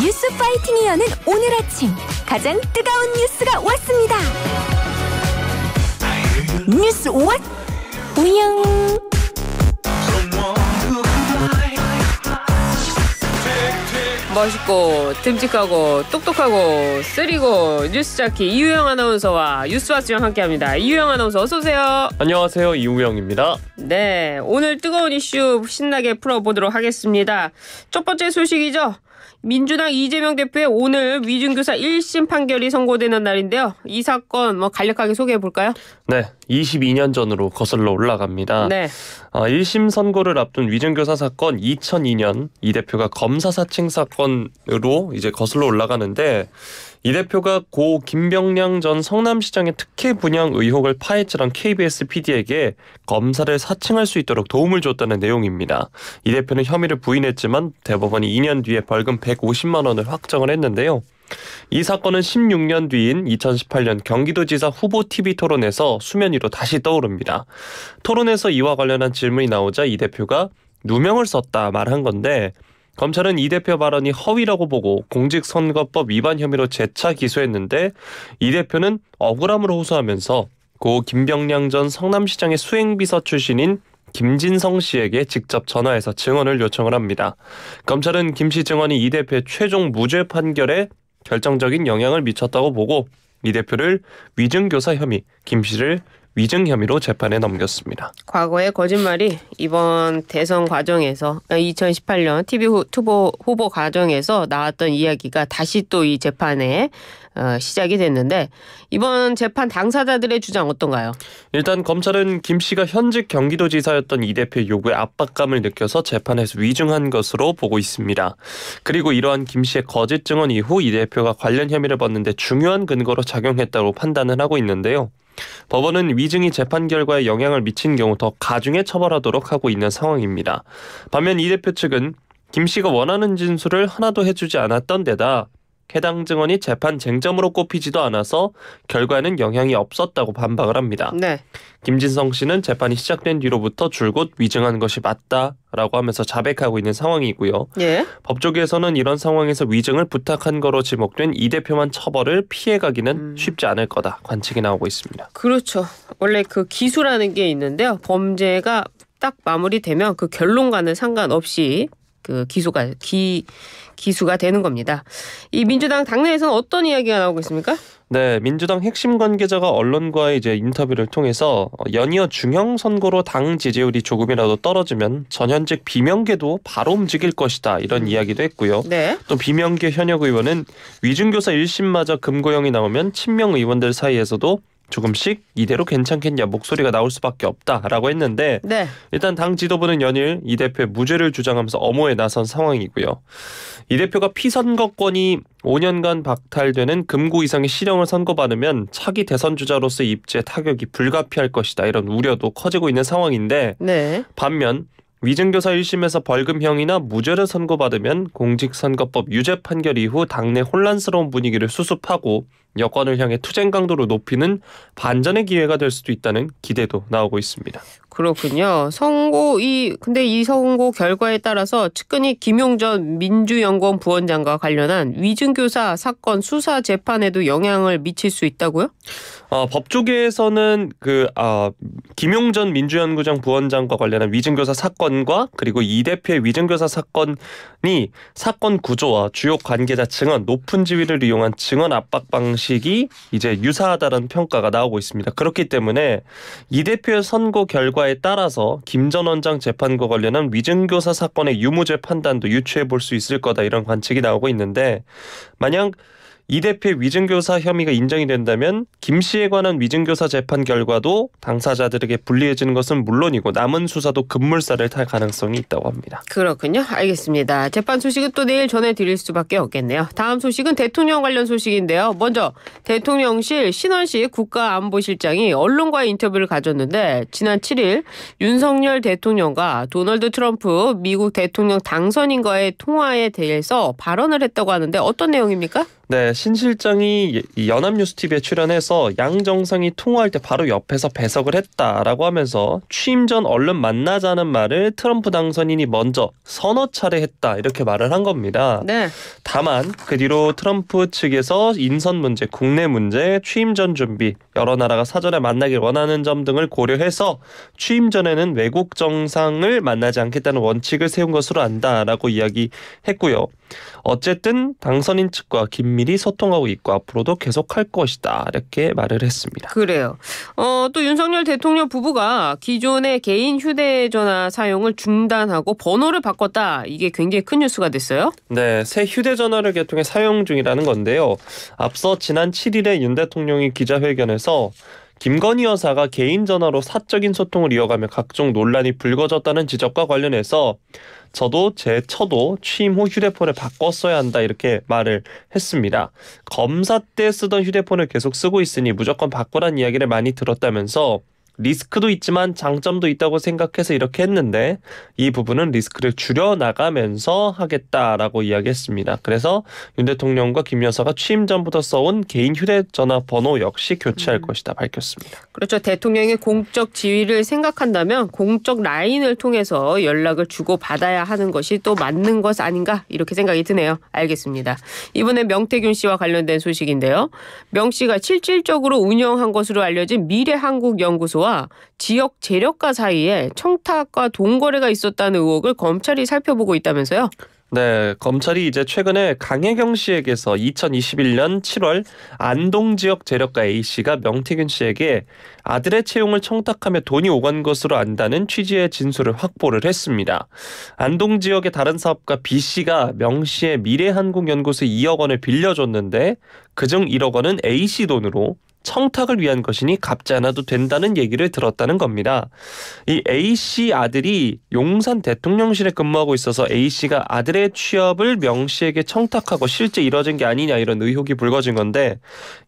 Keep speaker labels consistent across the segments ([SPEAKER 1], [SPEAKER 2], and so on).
[SPEAKER 1] 뉴스 파이팅이 여는 오늘 아침 가장 뜨거운 뉴스가 왔습니다. 뉴스 왓 우영 멋있고 듬직하고 똑똑하고 쓰리고 뉴스 자키 이유영 아나운서와 뉴스와스와 함께합니다. 이유영 아나운서 어서 오세요.
[SPEAKER 2] 안녕하세요 이우영입니다.
[SPEAKER 1] 네 오늘 뜨거운 이슈 신나게 풀어보도록 하겠습니다. 첫 번째 소식이죠. 민주당 이재명 대표의 오늘 위증교사 1심 판결이 선고되는 날인데요. 이 사건 뭐 간략하게 소개해 볼까요?
[SPEAKER 2] 네. 22년 전으로 거슬러 올라갑니다. 네. 아, 어, 1심 선고를 앞둔 위증교사 사건 2002년 이 대표가 검사 사칭 사건으로 이제 거슬러 올라가는데 이 대표가 고 김병량 전 성남시장의 특혜 분양 의혹을 파헤치던 KBS PD에게 검사를 사칭할 수 있도록 도움을 줬다는 내용입니다. 이 대표는 혐의를 부인했지만 대법원이 2년 뒤에 벌금 150만 원을 확정을 했는데요. 이 사건은 16년 뒤인 2018년 경기도지사 후보 TV 토론에서 수면 위로 다시 떠오릅니다. 토론에서 이와 관련한 질문이 나오자 이 대표가 누명을 썼다 말한 건데 검찰은 이 대표 발언이 허위라고 보고 공직선거법 위반 혐의로 재차 기소했는데 이 대표는 억울함으로 호소하면서 고 김병량 전 성남시장의 수행비서 출신인 김진성 씨에게 직접 전화해서 증언을 요청을 합니다. 검찰은 김 씨 증언이 이 대표의 최종 무죄 판결에 결정적인 영향을 미쳤다고 보고 이 대표를 위증교사 혐의, 김 씨를 위증 혐의로 재판에 넘겼습니다.
[SPEAKER 1] 과거의 거짓말이 이번 대선 과정에서 2018년 TV 후보 후보 과정에서 나왔던 이야기가 다시 또 이 재판에 어, 시작이 됐는데 이번 재판 당사자들의 주장 어떤가요?
[SPEAKER 2] 일단 검찰은 김 씨가 현직 경기도지사였던 이 대표 요구에 압박감을 느껴서 재판에서 위증한 것으로 보고 있습니다. 그리고 이러한 김 씨의 거짓 증언 이후 이 대표가 관련 혐의를 받는데 중요한 근거로 작용했다고 판단을 하고 있는데요. 법원은 위증이 재판 결과에 영향을 미친 경우 더 가중에 처벌하도록 하고 있는 상황입니다. 반면 이 대표 측은 김 씨가 원하는 진술을 하나도 해주지 않았던 데다 해당 증언이 재판 쟁점으로 꼽히지도 않아서 결과는 영향이 없었다고 반박을 합니다. 네. 김진성 씨는 재판이 시작된 뒤로부터 줄곧 위증한 것이 맞다라고 하면서 자백하고 있는 상황이고요. 예. 법조계에서는 이런 상황에서 위증을 부탁한 거로 지목된 이 대표만 처벌을 피해가기는 음. 쉽지 않을 거다 관측이 나오고 있습니다.
[SPEAKER 1] 그렇죠. 원래 그 기수라는 게 있는데요. 범죄가 딱 마무리되면 그 결론과는 상관없이 그 기소가 기 기수가 되는 겁니다. 이 민주당 당내에서는 어떤 이야기가 나오고 있습니까? 네, 민주당 핵심
[SPEAKER 2] 관계자가 언론과의 이제 인터뷰를 통해서 연이어 중형 선거로 당 지지율이 조금이라도 떨어지면 전현직 비명계도 바로 움직일 것이다 이런 음. 이야기도 했고요. 네. 또 비명계 현역 의원은 위중교사 1심마저 금고형이 나오면 친명 의원들 사이에서도 조금씩 이대로 괜찮겠냐 목소리가 나올 수밖에 없다라고 했는데 네. 일단 당 지도부는 연일 이 대표의 무죄를 주장하면서 엄호에 나선 상황이고요. 이 대표가 피선거권이 5년간 박탈되는 금고 이상의 실형을 선고받으면 차기 대선 주자로서 입지에 타격이 불가피할 것이다 이런 우려도 커지고 있는 상황인데 네. 반면 위증교사 1심에서 벌금형이나 무죄를 선고받으면 공직선거법 유죄 판결 이후 당내 혼란스러운 분위기를 수습하고 여권을 향해 투쟁 강도를 높이는 반전의 기회가 될 수도 있다는 기대도 나오고 있습니다.
[SPEAKER 1] 그렇군요. 선고 이 근데 이 선고 결과에 따라서 측근이 김용전 민주연구원 부원장과 관련한 위증교사 사건 수사 재판에도 영향을 미칠 수 있다고요? 어, 법조계에서는 그 어, 아, 김용전 민주연구장 부원장과 관련한
[SPEAKER 2] 위증교사 사건과 그리고 이 대표의 위증교사 사건이 사건 구조와 주요 관계자 증언 높은 지위를 이용한 증언 압박 방식이 이제 유사하다는 평가가 나오고 있습니다. 그렇기 때문에 이 대표의 선고 결과 결과에 따라서 김 전 원장 재판과 관련한 위증교사 사건의 유무죄 판단도 유추해 볼 수 있을 거다 이런 관측이 나오고 있는데 만약 이 대표의 위증교사 혐의가 인정이 된다면 김 씨에 관한 위증교사 재판 결과도 당사자들에게 불리해지는 것은 물론이고 남은 수사도 급물살을 탈 가능성이 있다고 합니다.
[SPEAKER 1] 그렇군요. 알겠습니다. 재판 소식은 또 내일 전해드릴 수밖에 없겠네요. 다음 소식은 대통령 관련 소식인데요. 먼저 대통령실 신원식 국가안보실장이 언론과 인터뷰를 가졌는데 지난 7일 윤석열 대통령과 도널드 트럼프 미국 대통령 당선인과의 통화에 대해서 발언을 했다고 하는데 어떤 내용입니까?
[SPEAKER 2] 네, 신 실장이 예, 연합뉴스TV에 출연해서 양 정상이 통화할 때 바로 옆에서 배석을 했다라고 하면서 취임 전 얼른 만나자는 말을 트럼프 당선인이 먼저 서너 차례 했다 이렇게 말을 한 겁니다. 네. 다만 그 뒤로 트럼프 측에서 인선 문제, 국내 문제, 취임 전 준비 여러 나라가 사전에 만나길 원하는 점 등을 고려해서 취임 전에는 외국 정상을 만나지 않겠다는 원칙을 세운 것으로 안다라고 이야기했고요. 어쨌든 당선인 측과 긴밀히 소통하고 있고 앞으로도 계속할 것이다 이렇게 말을
[SPEAKER 1] 했습니다. 그래요. 어, 또 윤석열 대통령 부부가 기존의 개인 휴대전화 사용을 중단하고 번호를 바꿨다 이게 굉장히 큰 뉴스가 됐어요. 네, 새
[SPEAKER 2] 휴대전화를 개통해 사용 중이라는 건데요. 앞서 지난 7일에 윤 대통령이 기자회견에서 관련해서 김건희 여사가 개인 전화로 사적인 소통을 이어가며 각종 논란이 불거졌다는 지적과 관련해서 저도 제 처도 취임 후 휴대폰을 바꿨어야 한다 이렇게 말을 했습니다. 검사 때 쓰던 휴대폰을 계속 쓰고 있으니 무조건 바꾸란 이야기를 많이 들었다면서 리스크도 있지만 장점도 있다고 생각해서 이렇게 했는데 이 부분은 리스크를 줄여 나가면서 하겠다라고 이야기했습니다. 그래서 윤 대통령과 김 여사가 취임 전부터 써온 개인 휴대전화 번호 역시 교체할 음. 것이다 밝혔습니다.
[SPEAKER 1] 그렇죠. 대통령의 공적 지위를 생각한다면 공적 라인을 통해서 연락을 주고 받아야 하는 것이 또 맞는 것 아닌가 이렇게 생각이 드네요. 알겠습니다. 이번에 명태균 씨와 관련된 소식인데요. 명 씨가 실질적으로 운영한 것으로 알려진 미래한국연구소 관와 지역 재력가 사이에 청탁과 돈거래가 있었다는 의혹을 검찰이 살펴보고 있다면서요?
[SPEAKER 2] 네, 검찰이 이제 최근에 강혜경 씨에게서 2021년 7월 안동 지역 재력가 A 씨가 명태균 씨에게 아들의 채용을 청탁하며 돈이 오간 것으로 안다는 취지의 진술을 확보를 했습니다. 안동 지역의 다른 사업가 B 씨가 명 씨의 미래한국연구소 2억 원을 빌려줬는데 그중 1억 원은 A 씨 돈으로 청탁을 위한 것이니 갚지 않아도 된다는 얘기를 들었다는 겁니다. 이 A씨 아들이 용산 대통령실에 근무하고 있어서 A씨가 아들의 취업을 명씨에게 청탁하고 실제 이뤄진 게 아니냐 이런 의혹이 불거진 건데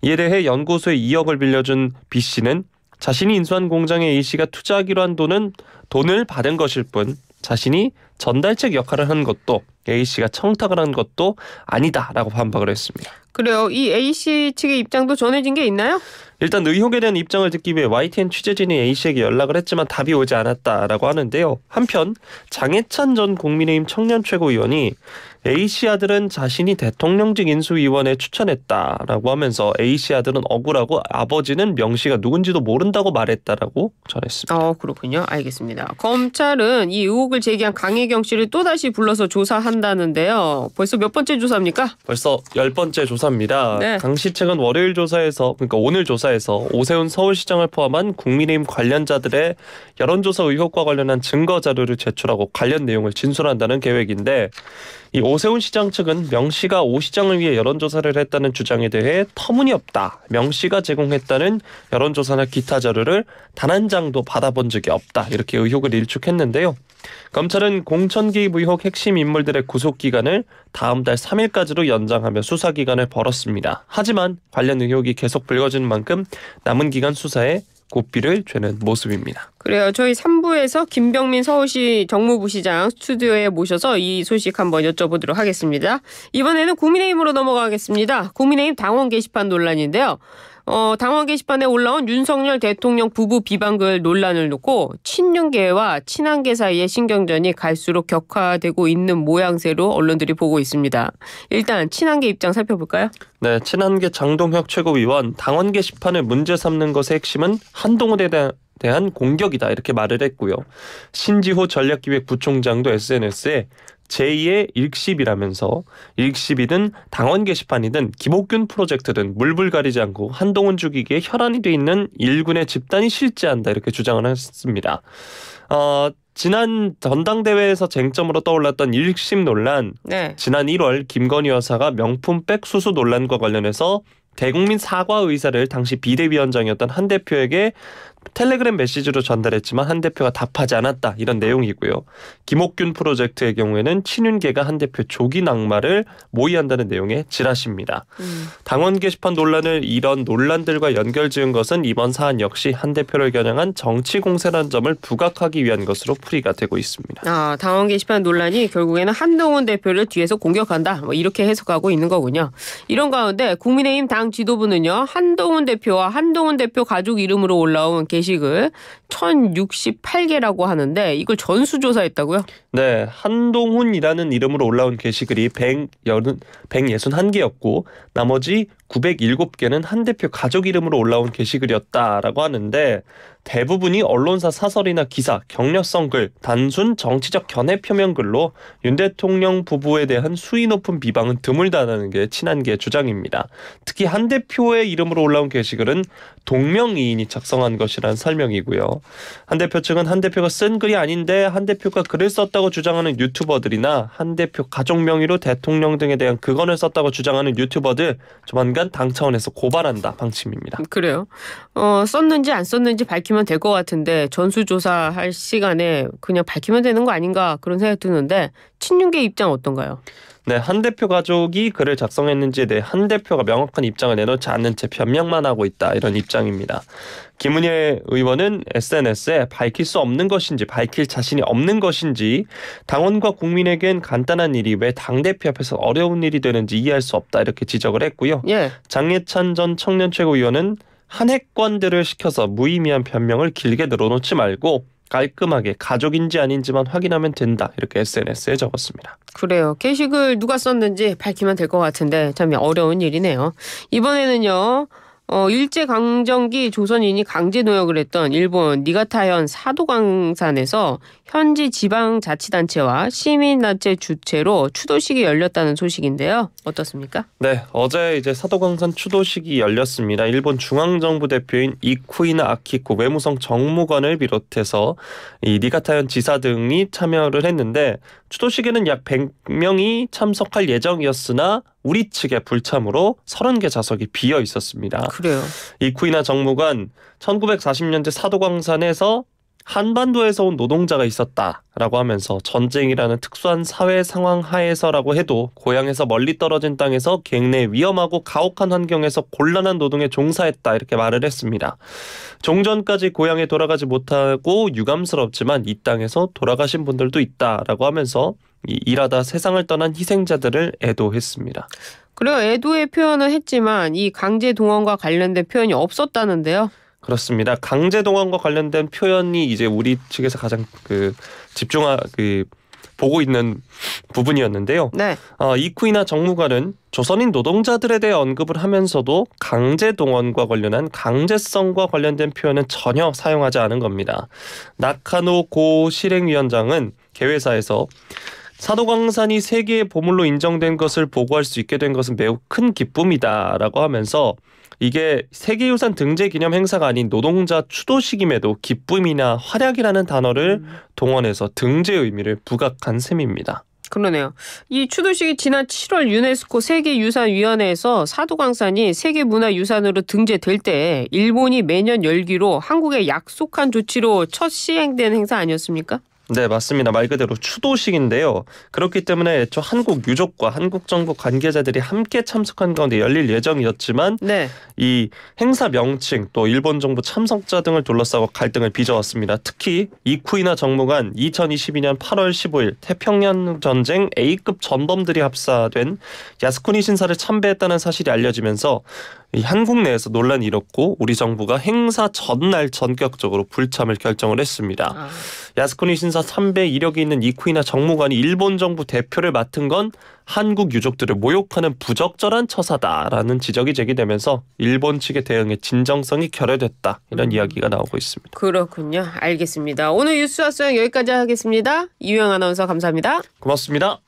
[SPEAKER 2] 이에 대해 연구소에 2억을 빌려준 B씨는 자신이 인수한 공장에 A씨가 투자하기로 한 돈은 돈을 받은 것일 뿐 자신이 전달책 역할을 한 것도 A씨가 청탁을 한 것도 아니다라고 반박을 했습니다.
[SPEAKER 1] 그래요. 이 A 씨 측의 입장도 전해진 게 있나요?
[SPEAKER 2] 일단 의혹에 대한 입장을 듣기 위해 YTN 취재진이 A 씨에게 연락을 했지만 답이 오지 않았다라고 하는데요. 한편 장해찬 전 국민의힘 청년 최고위원이 A 씨 아들은 자신이 대통령직 인수위원회 추천했다라고 하면서 A 씨 아들은 억울하고 아버지는 명시가 누군지도 모른다고 말했다라고 전했습니다. 어 그렇군요. 알겠습니다.
[SPEAKER 1] 검찰은 이 의혹을 제기한 강혜경 씨를 또 다시 불러서 조사한다는데요. 벌써 몇 번째 조사입니까?
[SPEAKER 2] 벌써 열 번째 조사. 조사입니다. 네. 강 시책은 월요일 조사에서 그러니까 오늘 조사에서 오세훈 서울시장을 포함한 국민의힘 관련자들의 여론조사 의혹과 관련한 증거 자료를 제출하고 관련 내용을 진술한다는 계획인데 이 오세훈 시장 측은 명 씨가 오 시장을 위해 여론조사를 했다는 주장에 대해 터무니없다. 명 씨가 제공했다는 여론조사나 기타 자료를 단 한 장도 받아본 적이 없다. 이렇게 의혹을 일축했는데요. 검찰은 공천 개입 의혹 핵심 인물들의 구속 기간을 다음 달 3일까지로 연장하며 수사 기간을 벌었습니다. 하지만 관련 의혹이 계속 불거진 만큼 남은 기간 수사에 고삐를 죄는 모습입니다.
[SPEAKER 1] 그래요. 저희 3부에서 김병민 서울시 정무부시장 스튜디오에 모셔서 이 소식 한번 여쭤보도록 하겠습니다. 이번에는 국민의힘으로 넘어가겠습니다. 국민의힘 당원 게시판 논란인데요. 어, 당원 게시판에 올라온 윤석열 대통령 부부 비방글 논란을 놓고 친윤계와 친한계 사이의 신경전이 갈수록 격화되고 있는 모양새로 언론들이 보고 있습니다. 일단 친한계 입장 살펴볼까요?
[SPEAKER 2] 네, 친한계 장동혁 최고위원 당원 게시판을 문제 삼는 것의 핵심은 한동훈에 대한 대한 공격이다 이렇게 말을 했고요. 신지호 전략기획부총장도 SNS에 제2의 일십이라면서 일십이든 당원 게시판이든 김옥균 프로젝트든 물불 가리지 않고 한동훈 죽이기에 혈안이 돼 있는 일군의 집단이 실재한다 이렇게 주장을 했습니다. 어, 지난 전당대회에서 쟁점으로 떠올랐던 일심 논란 네. 지난 1월 김건희 여사가 명품백 수수 논란과 관련해서 대국민 사과 의사를 당시 비대위원장이었던 한 대표에게 텔레그램 메시지로 전달했지만 한 대표가 답하지 않았다 이런 내용이고요. 김옥균 프로젝트의 경우에는 친윤계가 한 대표 조기 낙마를 모의한다는 내용의 지라시입니다. 음. 당원 게시판 논란을 이런 논란들과 연결지은 것은 이번 사안 역시 한 대표를 겨냥한 정치 공세라는 점을 부각하기 위한 것으로 풀이가 되고 있습니다.
[SPEAKER 1] 아, 당원 게시판 논란이 결국에는 한동훈 대표를 뒤에서 공격한다 뭐 이렇게 해석하고 있는 거군요. 이런 가운데 국민의힘 당 지도부는요 한동훈 대표와 한동훈 대표 가족 이름으로 올라온 게 게시글 1068개라고 하는데 이걸 전수조사했다고요?
[SPEAKER 2] 네. 한동훈이라는 이름으로 올라온 게시글이 161개였고 0 나머지 907개는 한 대표 가족 이름으로 올라온 게시글이었다라고 하는데 대부분이 언론사 사설이나 기사, 격려성 글, 단순 정치적 견해 표명 글로 윤 대통령 부부에 대한 수위 높은 비방은 드물다는 게 친한계 주장입니다. 특히 한 대표의 이름으로 올라온 게시글은 동명이인이 작성한 것이란 설명이고요. 한 대표 측은 한 대표가 쓴 글이 아닌데 한 대표가 글을 썼다고 주장하는 유튜버들이나 한 대표 가족 명의로 대통령 등에 대한 그건을 썼다고 주장하는 유튜버들 조만간 인간 당 차원에서 고발한다 방침입니다.
[SPEAKER 1] 그래요. 어, 썼는지 안 썼는지 밝히면 될 것 같은데 전수조사 할 시간에 그냥 밝히면 되는 거 아닌가 그런 생각 드는데 친윤계 입장 어떤가요?
[SPEAKER 2] 네, 한 대표 가족이 글을 작성했는지에 대해 한 대표가 명확한 입장을 내놓지 않는 채 변명만 하고 있다 이런 입장입니다. 김은혜 의원은 SNS에 밝힐 수 없는 것인지 밝힐 자신이 없는 것인지 당원과 국민에겐 간단한 일이 왜 당 대표 앞에서 어려운 일이 되는지 이해할 수 없다 이렇게 지적을 했고요. 예. 장예찬 전 청년 최고위원은 한핵관들을 시켜서 무의미한 변명을 길게 늘어놓지 말고 깔끔하게 가족인지 아닌지만 확인하면 된다. 이렇게 SNS에 적었습니다.
[SPEAKER 1] 그래요. 게시글 누가 썼는지 밝히면 될 것 같은데 참 어려운 일이네요. 이번에는요. 어, 일제강점기 조선인이 강제노역을 했던 일본 니가타현 사도광산에서 현지 지방자치단체와 시민단체 주최로 추도식이 열렸다는 소식인데요. 어떻습니까?
[SPEAKER 2] 네, 어제 이제 사도광산 추도식이 열렸습니다. 일본 중앙정부 대표인 이쿠이나 아키코 외무성 정무관을 비롯해서 이 니가타현 지사 등이 참여를 했는데 추도식에는 약 100명이 참석할 예정이었으나 우리 측의 불참으로 30개 좌석이 비어 있었습니다. 그래요. 이쿠이나 정무관 1940년대 사도광산에서 한반도에서 온 노동자가 있었다라고 하면서 전쟁이라는 특수한 사회 상황 하에서라고 해도 고향에서 멀리 떨어진 땅에서 굉내 위험하고 가혹한 환경에서 곤란한 노동에 종사했다 이렇게 말을 했습니다. 종전까지 고향에 돌아가지 못하고 유감스럽지만 이 땅에서 돌아가신 분들도 있다라고 하면서 일하다 세상을 떠난 희생자들을 애도했습니다.
[SPEAKER 1] 그래요. 애도의 표현을 했지만 이 강제 동원과 관련된 표현이 없었다는데요.
[SPEAKER 2] 그렇습니다. 강제 동원과 관련된 표현이 이제 우리 측에서 가장 그 집중하 그 보고 있는 부분이었는데요. 네. 어, 이쿠이나 정무관은 조선인 노동자들에 대해 언급을 하면서도 강제 동원과 관련한 강제성과 관련된 표현은 전혀 사용하지 않은 겁니다. 나카노 고 실행위원장은 개회사에서 사도광산이 세계의 보물로 인정된 것을 보고할 수 있게 된 것은 매우 큰 기쁨이다라고 하면서 이게 세계유산 등재 기념 행사가 아닌 노동자 추도식임에도 기쁨이나 활약이라는 단어를 음. 동원해서 등재 의미를 부각한 셈입니다.
[SPEAKER 1] 그러네요. 이 추도식이 지난 7월 유네스코 세계유산위원회에서 사도광산이 세계문화유산으로 등재될 때 일본이 매년 열기로 한국에 약속한 조치로 첫 시행된 행사 아니었습니까?
[SPEAKER 2] 네, 맞습니다. 말 그대로 추도식인데요. 그렇기 때문에 애초 한국 유족과 한국 정부 관계자들이 함께 참석한 가운데 열릴 예정이었지만 네. 이 행사 명칭 또 일본 정부 참석자 등을 둘러싸고 갈등을 빚어왔습니다. 특히 이쿠이나 정무관 2022년 8월 15일 태평양 전쟁 A급 전범들이 합사된 야스쿠니 신사를 참배했다는 사실이 알려지면서 한국 내에서 논란이 일었고 우리 정부가 행사 전날 전격적으로 불참을 결정을 했습니다. 아. 야스쿠니 신사 3배 이력이 있는 이쿠이나 정무관이 일본 정부 대표를 맡은 건 한국 유족들을 모욕하는 부적절한 처사다라는 지적이 제기되면서 일본 측의 대응에 진정성이 결여됐다 이런 음. 이야기가 나오고 있습니다.
[SPEAKER 1] 그렇군요. 알겠습니다. 오늘 뉴스와 수영 여기까지 하겠습니다. 이유영 아나운서 감사합니다.
[SPEAKER 2] 고맙습니다.